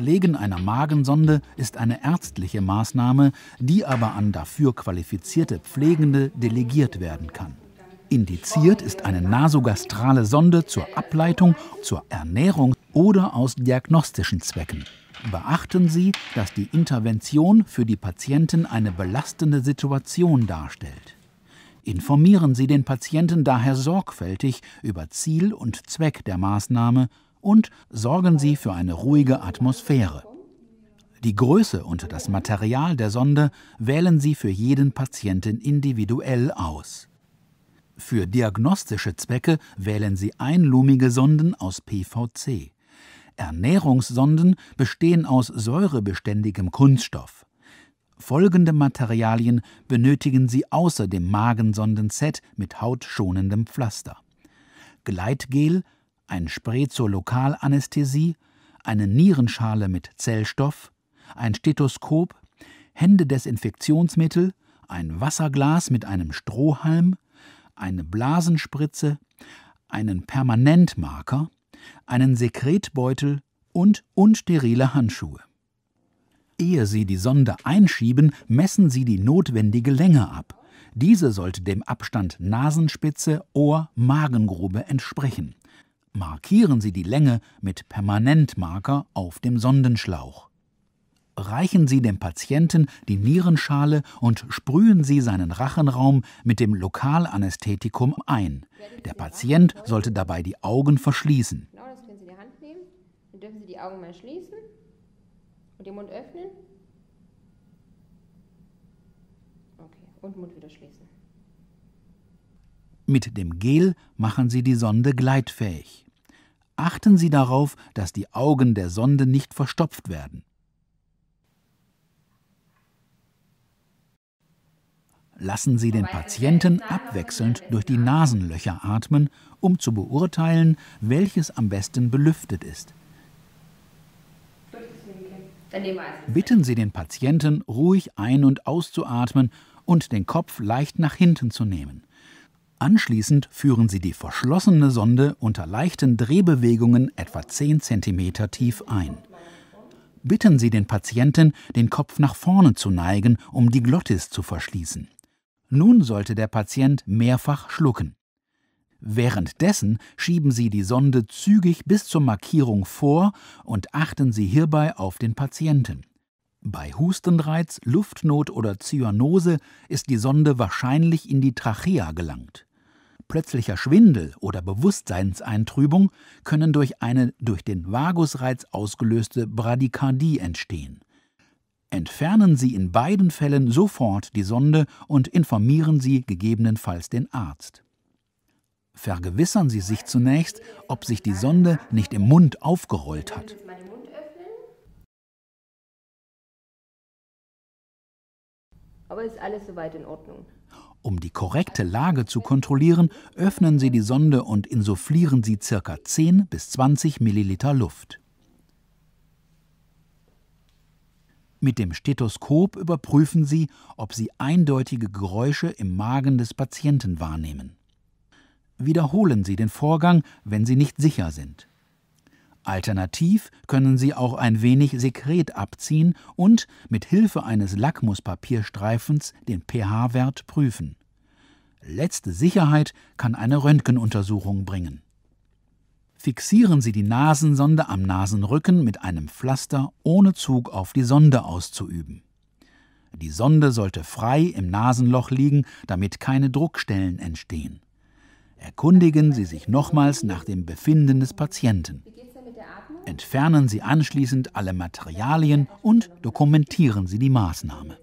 Legen einer Magensonde ist eine ärztliche Maßnahme, die aber an dafür qualifizierte Pflegende delegiert werden kann. Indiziert ist eine nasogastrale Sonde zur Ableitung, zur Ernährung oder aus diagnostischen Zwecken. Beachten Sie, dass die Intervention für die Patienten eine belastende Situation darstellt. Informieren Sie den Patienten daher sorgfältig über Ziel und Zweck der Maßnahme und sorgen sie für eine ruhige Atmosphäre. Die Größe und das Material der Sonde wählen sie für jeden Patienten individuell aus. Für diagnostische Zwecke wählen sie einlumige Sonden aus PVC. Ernährungssonden bestehen aus säurebeständigem Kunststoff. Folgende Materialien benötigen sie außer dem Magensonden-Set mit hautschonendem Pflaster: Gleitgel, ein Spray zur Lokalanästhesie, eine Nierenschale mit Zellstoff, ein Stethoskop, Händedesinfektionsmittel, ein Wasserglas mit einem Strohhalm, eine Blasenspritze, einen Permanentmarker, einen Sekretbeutel und unsterile Handschuhe. Ehe Sie die Sonde einschieben, messen Sie die notwendige Länge ab. Diese sollte dem Abstand Nasenspitze-Ohr-Magengrube entsprechen. Markieren Sie die Länge mit Permanentmarker auf dem Sondenschlauch. Reichen Sie dem Patienten die Nierenschale und sprühen Sie seinen Rachenraum mit dem Lokalanästhetikum ein. Der Patient sollte dabei die Augen verschließen. Genau, das können Sie in die Hand nehmen. Dann dürfen Sie die Augen mal schließen und den Mund öffnen. Okay, und Mund wieder schließen. Mit dem Gel machen Sie die Sonde gleitfähig. Achten Sie darauf, dass die Augen der Sonde nicht verstopft werden. Lassen Sie den Patienten abwechselnd durch die Nasenlöcher atmen, um zu beurteilen, welches am besten belüftet ist. Bitten Sie den Patienten, ruhig ein- und auszuatmen und den Kopf leicht nach hinten zu nehmen. Anschließend führen sie die verschlossene Sonde unter leichten Drehbewegungen etwa 10 cm tief ein. Bitten Sie den Patienten, den Kopf nach vorne zu neigen, um die Glottis zu verschließen. Nun sollte der Patient mehrfach schlucken. Währenddessen schieben Sie die Sonde zügig bis zur Markierung vor und achten Sie hierbei auf den Patienten. Bei Hustenreiz, Luftnot oder Zyanose ist die Sonde wahrscheinlich in die Trachea gelangt. Plötzlicher Schwindel oder Bewusstseinseintrübung können durch eine durch den Vagusreiz ausgelöste Bradykardie entstehen. Entfernen Sie in beiden Fällen sofort die Sonde und informieren Sie gegebenenfalls den Arzt. Vergewissern Sie sich zunächst, ob sich die Sonde nicht im Mund aufgerollt hat. Aber ist alles soweit in Ordnung. Um die korrekte Lage zu kontrollieren, öffnen Sie die Sonde und insufflieren Sie ca. 10 bis 20 Milliliter Luft. Mit dem Stethoskop überprüfen Sie, ob Sie eindeutige Geräusche im Magen des Patienten wahrnehmen. Wiederholen Sie den Vorgang, wenn Sie nicht sicher sind. Alternativ können Sie auch ein wenig Sekret abziehen und mit Hilfe eines Lackmuspapierstreifens den pH-Wert prüfen. Letzte Sicherheit kann eine Röntgenuntersuchung bringen. Fixieren Sie die Nasensonde am Nasenrücken mit einem Pflaster, ohne Zug auf die Sonde auszuüben. Die Sonde sollte frei im Nasenloch liegen, damit keine Druckstellen entstehen. Erkundigen Sie sich nochmals nach dem Befinden des Patienten entfernen Sie anschließend alle Materialien und dokumentieren Sie die Maßnahme.